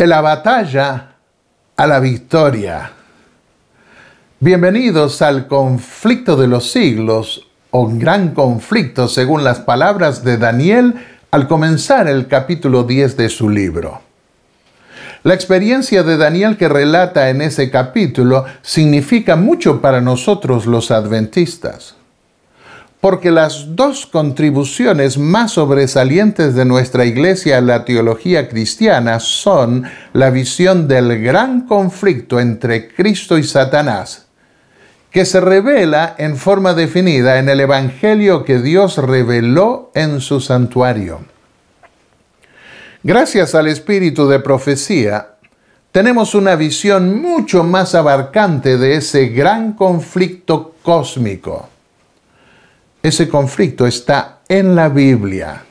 De la batalla a la victoria. Bienvenidos al conflicto de los siglos, o gran conflicto según las palabras de Daniel al comenzar el capítulo 10 de su libro. La experiencia de Daniel que relata en ese capítulo significa mucho para nosotros los adventistas porque las dos contribuciones más sobresalientes de nuestra Iglesia a la teología cristiana son la visión del gran conflicto entre Cristo y Satanás, que se revela en forma definida en el Evangelio que Dios reveló en su santuario. Gracias al espíritu de profecía, tenemos una visión mucho más abarcante de ese gran conflicto cósmico. Ese conflicto está en la Biblia.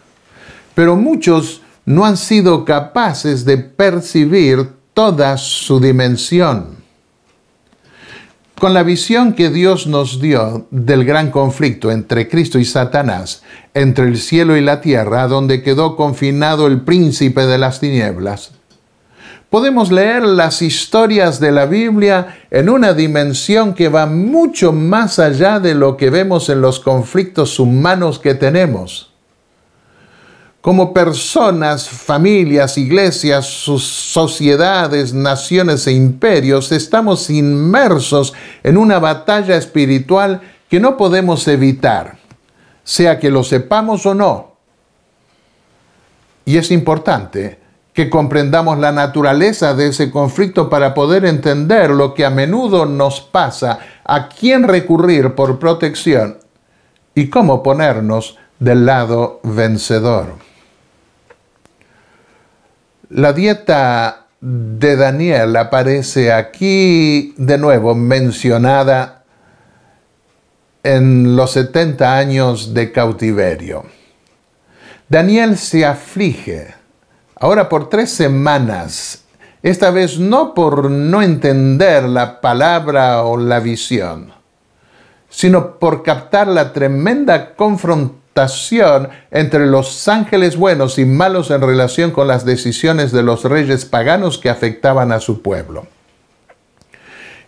Pero muchos no han sido capaces de percibir toda su dimensión. Con la visión que Dios nos dio del gran conflicto entre Cristo y Satanás, entre el cielo y la tierra, donde quedó confinado el príncipe de las tinieblas, podemos leer las historias de la Biblia en una dimensión que va mucho más allá de lo que vemos en los conflictos humanos que tenemos. Como personas, familias, iglesias, sociedades, naciones e imperios, estamos inmersos en una batalla espiritual que no podemos evitar, sea que lo sepamos o no. Y es importante que comprendamos la naturaleza de ese conflicto para poder entender lo que a menudo nos pasa, a quién recurrir por protección y cómo ponernos del lado vencedor. La dieta de Daniel aparece aquí de nuevo mencionada en los 70 años de cautiverio. Daniel se aflige Ahora por tres semanas, esta vez no por no entender la palabra o la visión, sino por captar la tremenda confrontación entre los ángeles buenos y malos en relación con las decisiones de los reyes paganos que afectaban a su pueblo.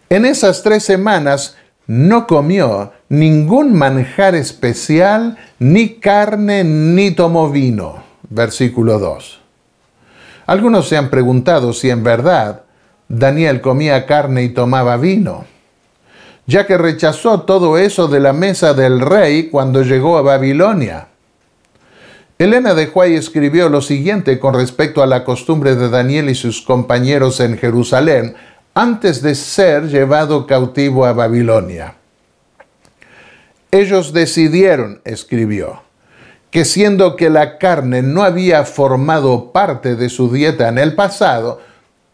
En esas tres semanas no comió ningún manjar especial, ni carne, ni tomó vino. Versículo 2. Algunos se han preguntado si en verdad Daniel comía carne y tomaba vino, ya que rechazó todo eso de la mesa del rey cuando llegó a Babilonia. Elena de Huay escribió lo siguiente con respecto a la costumbre de Daniel y sus compañeros en Jerusalén antes de ser llevado cautivo a Babilonia. Ellos decidieron, escribió, que siendo que la carne no había formado parte de su dieta en el pasado,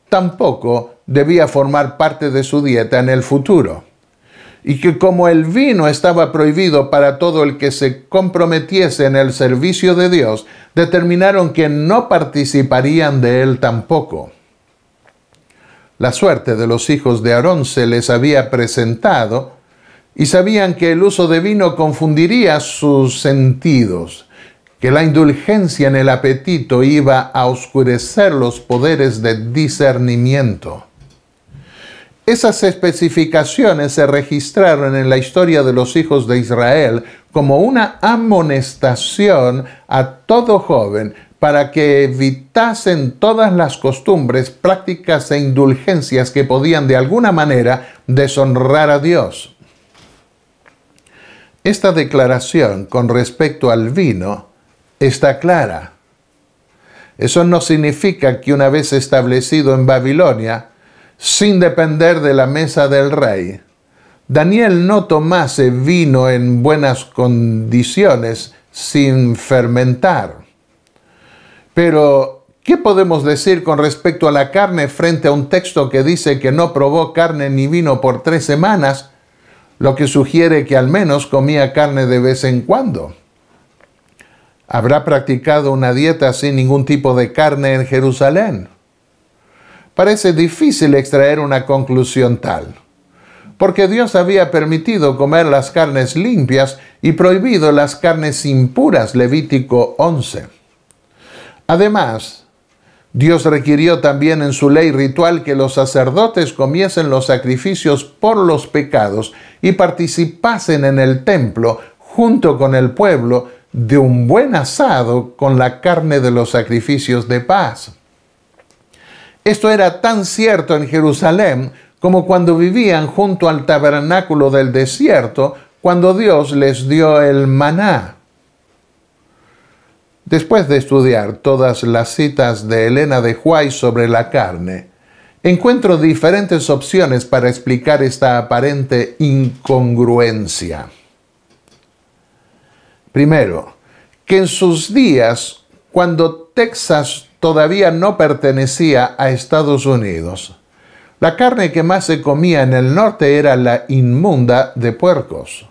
tampoco debía formar parte de su dieta en el futuro. Y que como el vino estaba prohibido para todo el que se comprometiese en el servicio de Dios, determinaron que no participarían de él tampoco. La suerte de los hijos de Aarón se les había presentado y sabían que el uso de vino confundiría sus sentidos que la indulgencia en el apetito iba a oscurecer los poderes de discernimiento. Esas especificaciones se registraron en la historia de los hijos de Israel como una amonestación a todo joven para que evitasen todas las costumbres, prácticas e indulgencias que podían de alguna manera deshonrar a Dios. Esta declaración con respecto al vino está clara. Eso no significa que una vez establecido en Babilonia, sin depender de la mesa del rey, Daniel no tomase vino en buenas condiciones sin fermentar. Pero, ¿qué podemos decir con respecto a la carne frente a un texto que dice que no probó carne ni vino por tres semanas, lo que sugiere que al menos comía carne de vez en cuando? habrá practicado una dieta sin ningún tipo de carne en Jerusalén. Parece difícil extraer una conclusión tal, porque Dios había permitido comer las carnes limpias y prohibido las carnes impuras, Levítico 11. Además, Dios requirió también en su ley ritual que los sacerdotes comiesen los sacrificios por los pecados y participasen en el templo junto con el pueblo de un buen asado con la carne de los sacrificios de paz. Esto era tan cierto en Jerusalén como cuando vivían junto al tabernáculo del desierto, cuando Dios les dio el maná. Después de estudiar todas las citas de Elena de Huay sobre la carne, encuentro diferentes opciones para explicar esta aparente incongruencia. Primero, que en sus días, cuando Texas todavía no pertenecía a Estados Unidos, la carne que más se comía en el norte era la inmunda de puercos.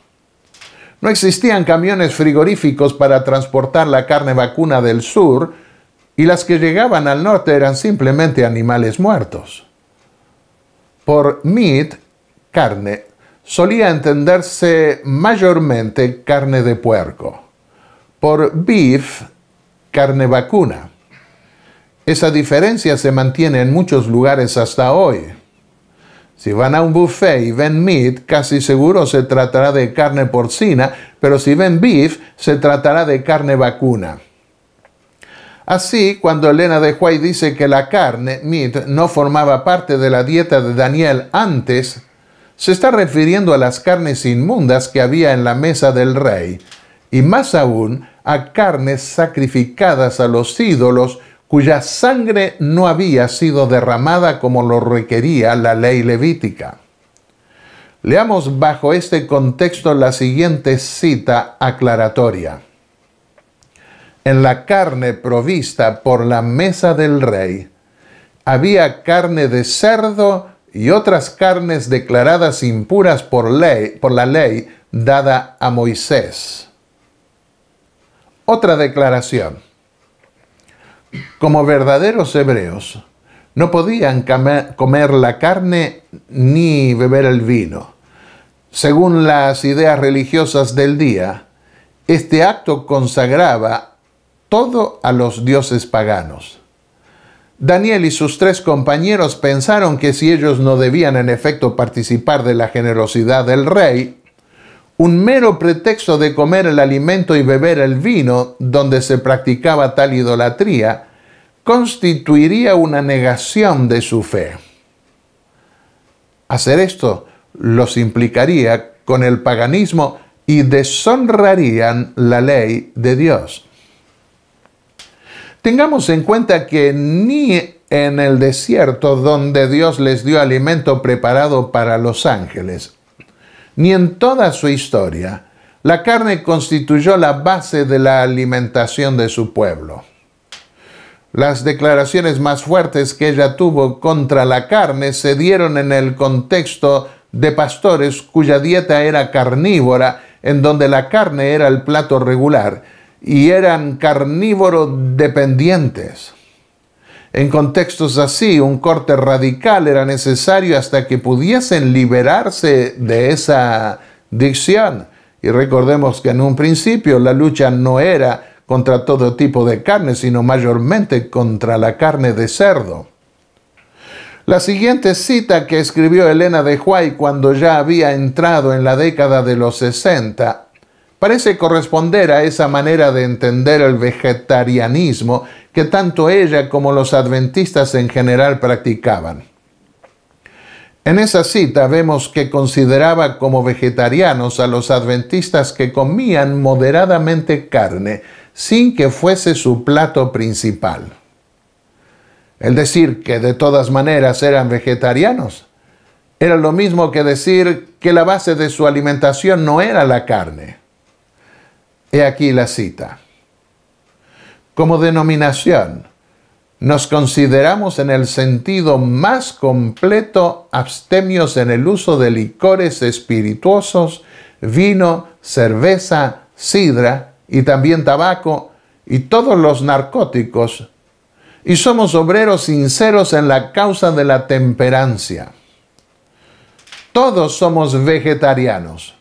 No existían camiones frigoríficos para transportar la carne vacuna del sur y las que llegaban al norte eran simplemente animales muertos. Por meat, carne, solía entenderse mayormente carne de puerco, por beef, carne vacuna. Esa diferencia se mantiene en muchos lugares hasta hoy. Si van a un buffet y ven meat, casi seguro se tratará de carne porcina, pero si ven beef, se tratará de carne vacuna. Así, cuando Elena de Huay dice que la carne, meat, no formaba parte de la dieta de Daniel antes, se está refiriendo a las carnes inmundas que había en la mesa del rey, y más aún a carnes sacrificadas a los ídolos cuya sangre no había sido derramada como lo requería la ley levítica. Leamos bajo este contexto la siguiente cita aclaratoria. En la carne provista por la mesa del rey había carne de cerdo, y otras carnes declaradas impuras por, ley, por la ley dada a Moisés. Otra declaración. Como verdaderos hebreos, no podían comer la carne ni beber el vino. Según las ideas religiosas del día, este acto consagraba todo a los dioses paganos. Daniel y sus tres compañeros pensaron que si ellos no debían en efecto participar de la generosidad del rey, un mero pretexto de comer el alimento y beber el vino donde se practicaba tal idolatría constituiría una negación de su fe. Hacer esto los implicaría con el paganismo y deshonrarían la ley de Dios. Tengamos en cuenta que ni en el desierto donde Dios les dio alimento preparado para los ángeles, ni en toda su historia, la carne constituyó la base de la alimentación de su pueblo. Las declaraciones más fuertes que ella tuvo contra la carne se dieron en el contexto de pastores cuya dieta era carnívora, en donde la carne era el plato regular, y eran carnívoros dependientes. En contextos así, un corte radical era necesario hasta que pudiesen liberarse de esa dicción. Y recordemos que en un principio la lucha no era contra todo tipo de carne, sino mayormente contra la carne de cerdo. La siguiente cita que escribió Elena de Huay cuando ya había entrado en la década de los 60 parece corresponder a esa manera de entender el vegetarianismo que tanto ella como los adventistas en general practicaban. En esa cita vemos que consideraba como vegetarianos a los adventistas que comían moderadamente carne sin que fuese su plato principal. El decir que de todas maneras eran vegetarianos era lo mismo que decir que la base de su alimentación no era la carne. He aquí la cita. Como denominación, nos consideramos en el sentido más completo abstemios en el uso de licores espirituosos, vino, cerveza, sidra y también tabaco y todos los narcóticos. Y somos obreros sinceros en la causa de la temperancia. Todos somos vegetarianos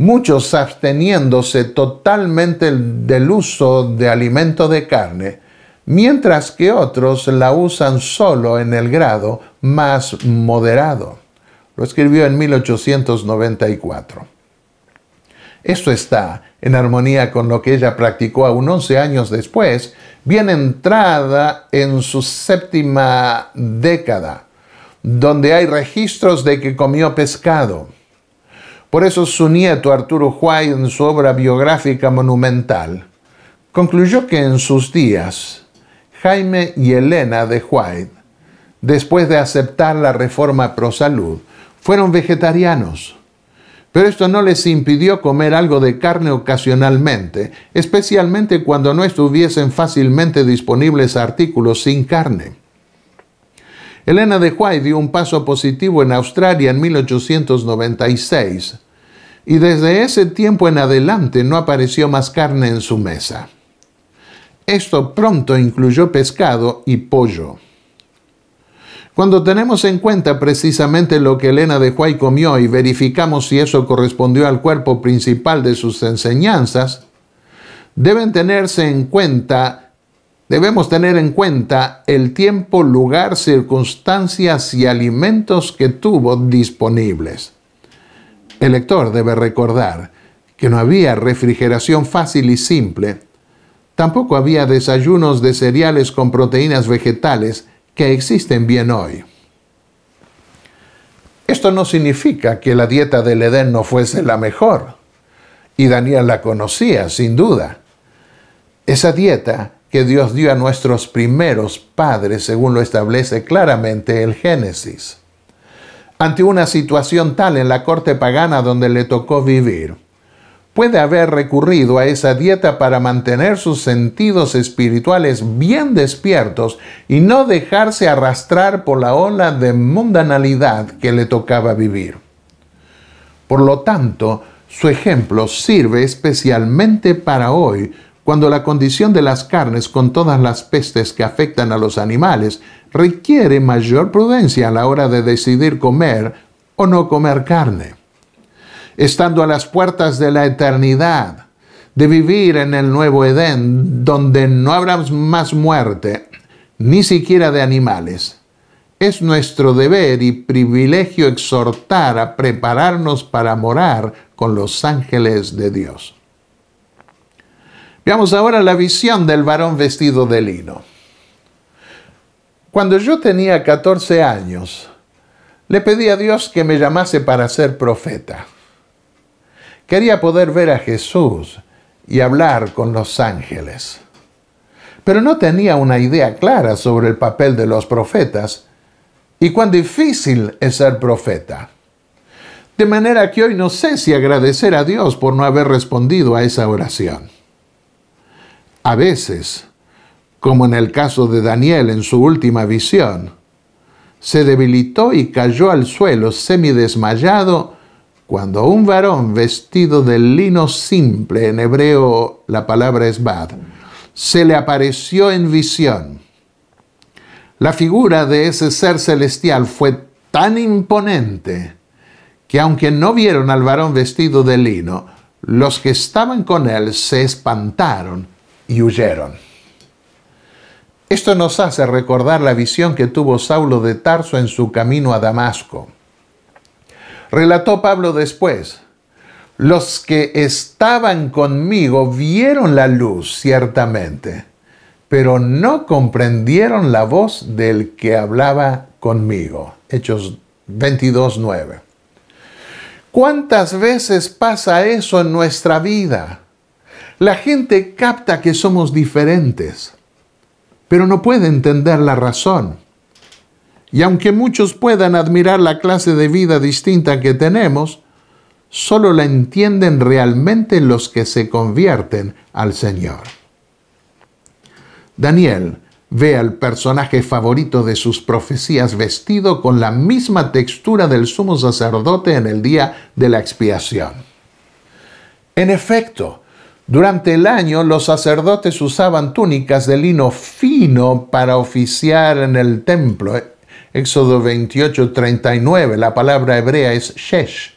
muchos absteniéndose totalmente del uso de alimento de carne, mientras que otros la usan solo en el grado más moderado. Lo escribió en 1894. Esto está en armonía con lo que ella practicó aún 11 años después, bien entrada en su séptima década, donde hay registros de que comió pescado por eso su nieto Arturo White en su obra biográfica monumental, concluyó que en sus días, Jaime y Elena de White, después de aceptar la reforma pro salud, fueron vegetarianos. Pero esto no les impidió comer algo de carne ocasionalmente, especialmente cuando no estuviesen fácilmente disponibles artículos sin carne. Elena de Huay dio un paso positivo en Australia en 1896 y desde ese tiempo en adelante no apareció más carne en su mesa. Esto pronto incluyó pescado y pollo. Cuando tenemos en cuenta precisamente lo que Elena de Huay comió y verificamos si eso correspondió al cuerpo principal de sus enseñanzas, deben tenerse en cuenta Debemos tener en cuenta el tiempo, lugar, circunstancias y alimentos que tuvo disponibles. El lector debe recordar que no había refrigeración fácil y simple. Tampoco había desayunos de cereales con proteínas vegetales que existen bien hoy. Esto no significa que la dieta del Edén no fuese la mejor. Y Daniel la conocía, sin duda. Esa dieta que Dios dio a nuestros primeros padres, según lo establece claramente el Génesis. Ante una situación tal en la corte pagana donde le tocó vivir, puede haber recurrido a esa dieta para mantener sus sentidos espirituales bien despiertos y no dejarse arrastrar por la ola de mundanalidad que le tocaba vivir. Por lo tanto, su ejemplo sirve especialmente para hoy, cuando la condición de las carnes con todas las pestes que afectan a los animales requiere mayor prudencia a la hora de decidir comer o no comer carne. Estando a las puertas de la eternidad, de vivir en el nuevo Edén, donde no habrá más muerte, ni siquiera de animales, es nuestro deber y privilegio exhortar a prepararnos para morar con los ángeles de Dios. Veamos ahora la visión del varón vestido de lino. Cuando yo tenía 14 años, le pedí a Dios que me llamase para ser profeta. Quería poder ver a Jesús y hablar con los ángeles. Pero no tenía una idea clara sobre el papel de los profetas y cuán difícil es ser profeta. De manera que hoy no sé si agradecer a Dios por no haber respondido a esa oración. A veces, como en el caso de Daniel en su última visión, se debilitó y cayó al suelo semidesmayado cuando un varón vestido de lino simple, en hebreo la palabra es bad, se le apareció en visión. La figura de ese ser celestial fue tan imponente que aunque no vieron al varón vestido de lino, los que estaban con él se espantaron y huyeron. Esto nos hace recordar la visión que tuvo Saulo de Tarso en su camino a Damasco. Relató Pablo después, los que estaban conmigo vieron la luz, ciertamente, pero no comprendieron la voz del que hablaba conmigo. Hechos 22.9 ¿Cuántas veces pasa eso en nuestra vida? La gente capta que somos diferentes, pero no puede entender la razón. Y aunque muchos puedan admirar la clase de vida distinta que tenemos, solo la entienden realmente los que se convierten al Señor. Daniel ve al personaje favorito de sus profecías vestido con la misma textura del sumo sacerdote en el día de la expiación. En efecto, durante el año los sacerdotes usaban túnicas de lino fino para oficiar en el templo. Éxodo 28, 39, la palabra hebrea es shesh.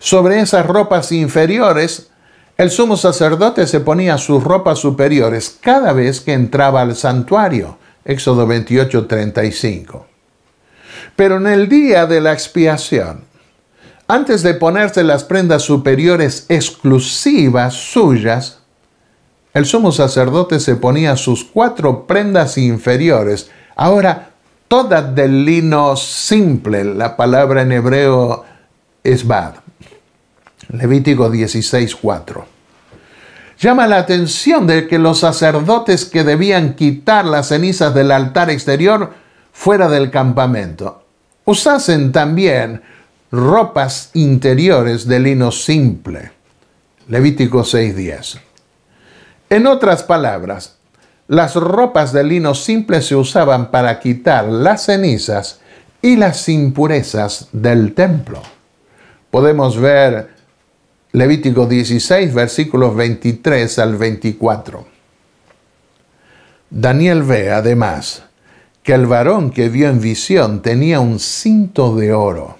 Sobre esas ropas inferiores, el sumo sacerdote se ponía sus ropas superiores cada vez que entraba al santuario. Éxodo 28, Pero en el día de la expiación, antes de ponerse las prendas superiores exclusivas suyas, el sumo sacerdote se ponía sus cuatro prendas inferiores, ahora todas de lino simple, la palabra en hebreo es bad. Levítico 16:4. Llama la atención de que los sacerdotes que debían quitar las cenizas del altar exterior fuera del campamento usasen también ropas interiores de lino simple. Levítico 6:10. En otras palabras, las ropas de lino simple se usaban para quitar las cenizas y las impurezas del templo. Podemos ver Levítico 16, versículos 23 al 24. Daniel ve además que el varón que vio en visión tenía un cinto de oro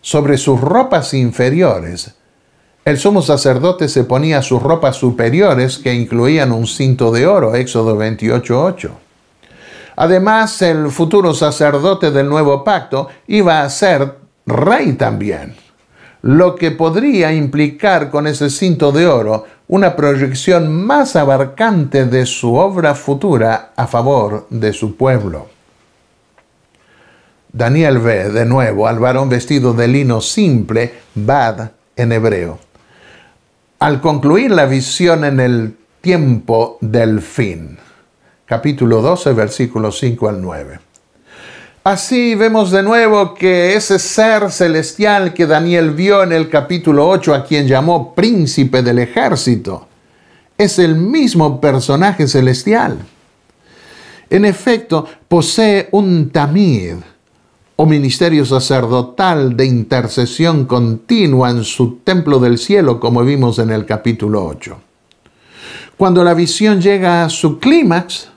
sobre sus ropas inferiores. El sumo sacerdote se ponía sus ropas superiores que incluían un cinto de oro, Éxodo 28.8. Además, el futuro sacerdote del nuevo pacto iba a ser rey también, lo que podría implicar con ese cinto de oro una proyección más abarcante de su obra futura a favor de su pueblo. Daniel ve de nuevo al varón vestido de lino simple, bad en hebreo. Al concluir la visión en el tiempo del fin, capítulo 12, versículos 5 al 9. Así vemos de nuevo que ese ser celestial que Daniel vio en el capítulo 8, a quien llamó príncipe del ejército, es el mismo personaje celestial. En efecto, posee un tamid o ministerio sacerdotal de intercesión continua en su templo del cielo, como vimos en el capítulo 8. Cuando la visión llega a su clímax,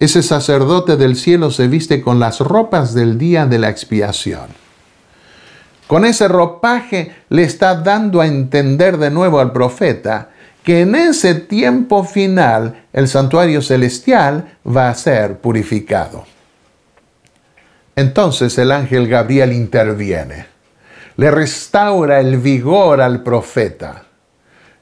ese sacerdote del cielo se viste con las ropas del día de la expiación. Con ese ropaje le está dando a entender de nuevo al profeta que en ese tiempo final el santuario celestial va a ser purificado. Entonces el ángel Gabriel interviene, le restaura el vigor al profeta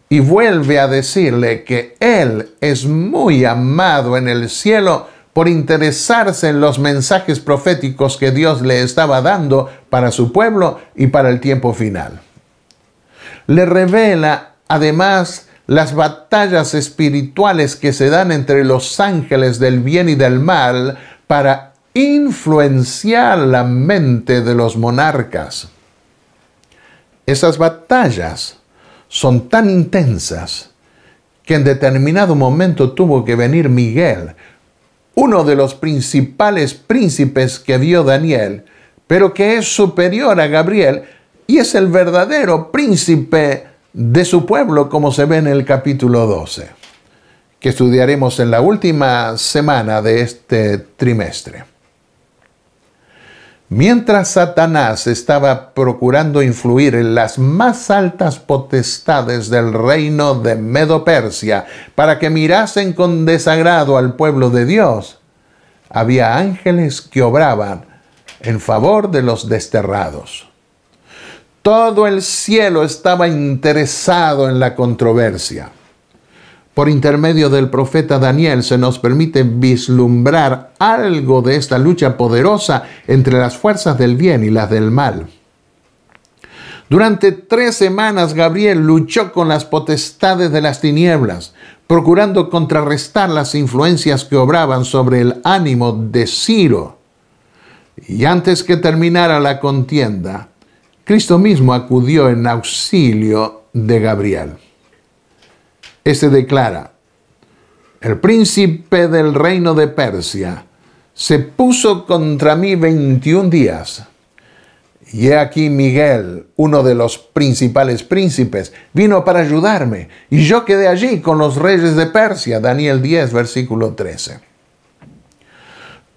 y vuelve a decirle que él es muy amado en el cielo por interesarse en los mensajes proféticos que Dios le estaba dando para su pueblo y para el tiempo final. Le revela además las batallas espirituales que se dan entre los ángeles del bien y del mal para influenciar la mente de los monarcas. Esas batallas son tan intensas que en determinado momento tuvo que venir Miguel, uno de los principales príncipes que vio Daniel, pero que es superior a Gabriel y es el verdadero príncipe de su pueblo, como se ve en el capítulo 12, que estudiaremos en la última semana de este trimestre. Mientras Satanás estaba procurando influir en las más altas potestades del reino de Medo Persia para que mirasen con desagrado al pueblo de Dios, había ángeles que obraban en favor de los desterrados. Todo el cielo estaba interesado en la controversia por intermedio del profeta Daniel se nos permite vislumbrar algo de esta lucha poderosa entre las fuerzas del bien y las del mal. Durante tres semanas Gabriel luchó con las potestades de las tinieblas, procurando contrarrestar las influencias que obraban sobre el ánimo de Ciro. Y antes que terminara la contienda, Cristo mismo acudió en auxilio de Gabriel. Este declara, el príncipe del reino de Persia se puso contra mí 21 días. Y he aquí Miguel, uno de los principales príncipes, vino para ayudarme, y yo quedé allí con los reyes de Persia. Daniel 10, versículo 13.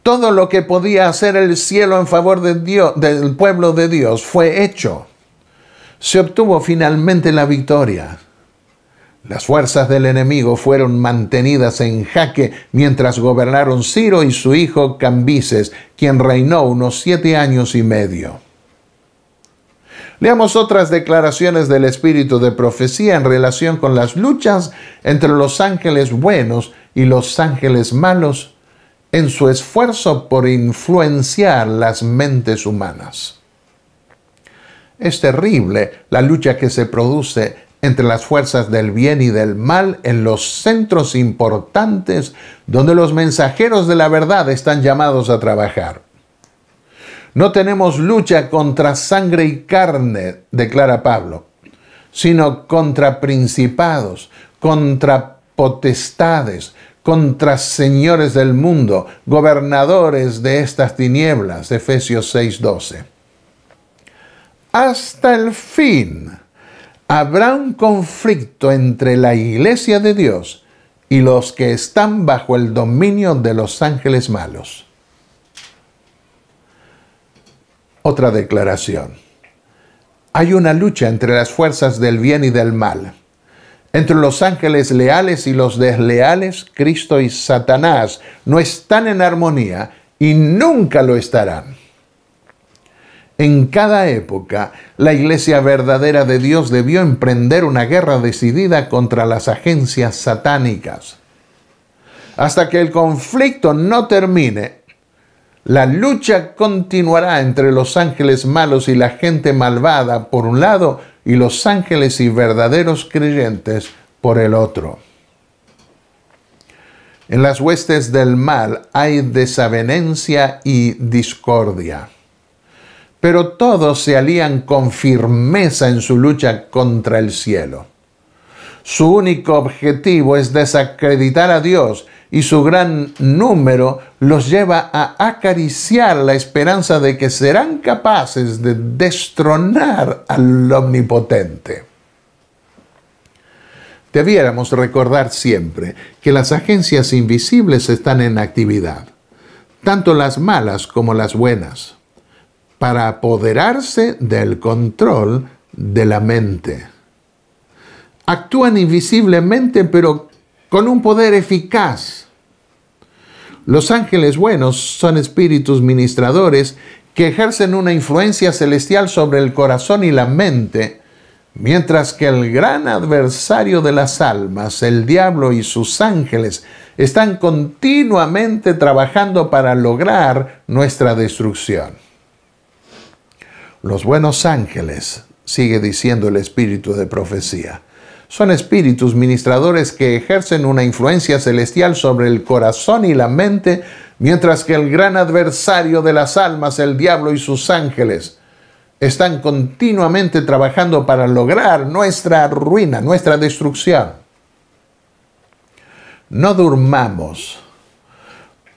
Todo lo que podía hacer el cielo en favor del pueblo de Dios fue hecho. Se obtuvo finalmente la victoria. Las fuerzas del enemigo fueron mantenidas en jaque mientras gobernaron Ciro y su hijo Cambises, quien reinó unos siete años y medio. Leamos otras declaraciones del espíritu de profecía en relación con las luchas entre los ángeles buenos y los ángeles malos en su esfuerzo por influenciar las mentes humanas. Es terrible la lucha que se produce entre las fuerzas del bien y del mal en los centros importantes donde los mensajeros de la verdad están llamados a trabajar. No tenemos lucha contra sangre y carne, declara Pablo, sino contra principados, contra potestades, contra señores del mundo, gobernadores de estas tinieblas, Efesios 6:12. Hasta el fin habrá un conflicto entre la iglesia de Dios y los que están bajo el dominio de los ángeles malos. Otra declaración. Hay una lucha entre las fuerzas del bien y del mal. Entre los ángeles leales y los desleales, Cristo y Satanás no están en armonía y nunca lo estarán. En cada época, la Iglesia verdadera de Dios debió emprender una guerra decidida contra las agencias satánicas. Hasta que el conflicto no termine, la lucha continuará entre los ángeles malos y la gente malvada por un lado y los ángeles y verdaderos creyentes por el otro. En las huestes del mal hay desavenencia y discordia pero todos se alían con firmeza en su lucha contra el cielo. Su único objetivo es desacreditar a Dios y su gran número los lleva a acariciar la esperanza de que serán capaces de destronar al Omnipotente. Debiéramos recordar siempre que las agencias invisibles están en actividad, tanto las malas como las buenas para apoderarse del control de la mente. Actúan invisiblemente, pero con un poder eficaz. Los ángeles buenos son espíritus ministradores que ejercen una influencia celestial sobre el corazón y la mente, mientras que el gran adversario de las almas, el diablo y sus ángeles, están continuamente trabajando para lograr nuestra destrucción. Los buenos ángeles, sigue diciendo el espíritu de profecía, son espíritus ministradores que ejercen una influencia celestial sobre el corazón y la mente, mientras que el gran adversario de las almas, el diablo y sus ángeles, están continuamente trabajando para lograr nuestra ruina, nuestra destrucción. No durmamos,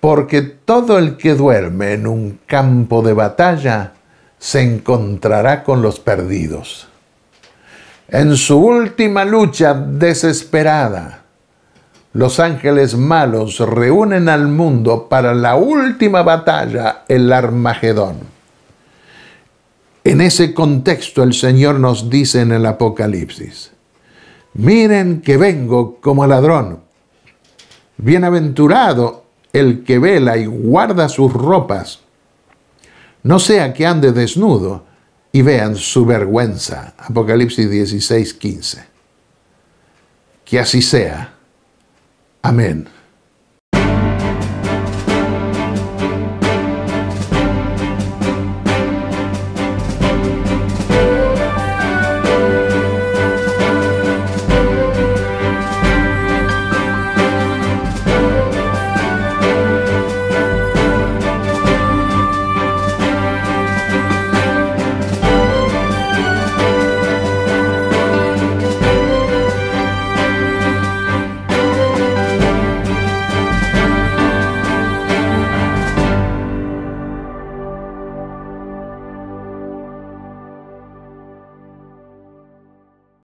porque todo el que duerme en un campo de batalla, se encontrará con los perdidos. En su última lucha desesperada, los ángeles malos reúnen al mundo para la última batalla, el Armagedón. En ese contexto el Señor nos dice en el Apocalipsis, miren que vengo como ladrón. Bienaventurado el que vela y guarda sus ropas no sea que ande desnudo y vean su vergüenza. Apocalipsis 16, 15. Que así sea. Amén.